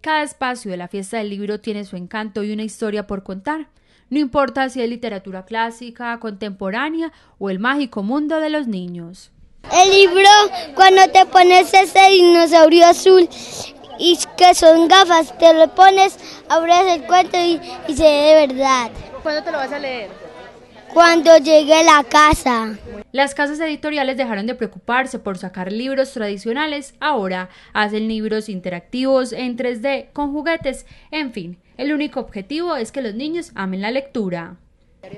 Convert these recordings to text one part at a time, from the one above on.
Cada espacio de la fiesta del libro tiene su encanto y una historia por contar. No importa si es literatura clásica, contemporánea o el mágico mundo de los niños. El libro, cuando te pones ese dinosaurio azul y que son gafas, te lo pones, abres el cuento y, y se ve de verdad. ¿Cuándo te lo vas a leer? Cuando llegue a la casa. Las casas editoriales dejaron de preocuparse por sacar libros tradicionales, ahora hacen libros interactivos en 3D, con juguetes, en fin, el único objetivo es que los niños amen la lectura.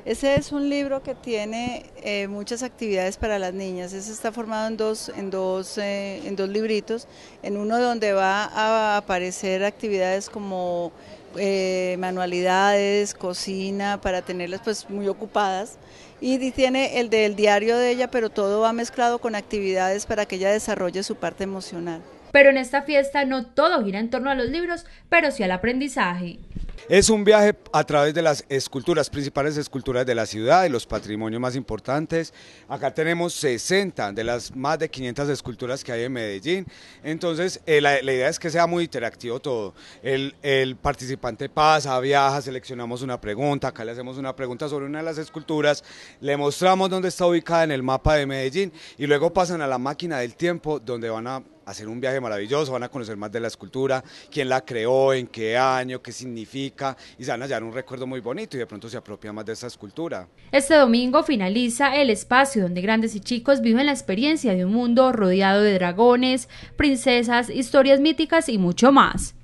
Ese es un libro que tiene eh, muchas actividades para las niñas. Ese está formado en dos, en, dos, eh, en dos libritos. En uno donde va a aparecer actividades como eh, manualidades, cocina, para tenerlas pues muy ocupadas. Y tiene el del diario de ella, pero todo va mezclado con actividades para que ella desarrolle su parte emocional. Pero en esta fiesta no todo gira en torno a los libros, pero sí al aprendizaje. Es un viaje a través de las esculturas, principales esculturas de la ciudad de los patrimonios más importantes. Acá tenemos 60 de las más de 500 esculturas que hay en Medellín. Entonces, eh, la, idea es que sea muy interactivo todo. el, participante pasa, viaja, seleccionamos una pregunta, acá le hacemos una pregunta sobre una de las esculturas, le mostramos dónde está ubicada en el mapa de Medellín y luego pasan a la máquina del tiempo donde van a hacer un viaje maravilloso, van a conocer más de la escultura, quién la creó, en qué año, qué significa, y se van a hallar un recuerdo muy bonito y de pronto se apropia más de esa escultura. Este domingo finaliza el espacio donde grandes y chicos viven la experiencia de un mundo rodeado de dragones, princesas, historias míticas y mucho más.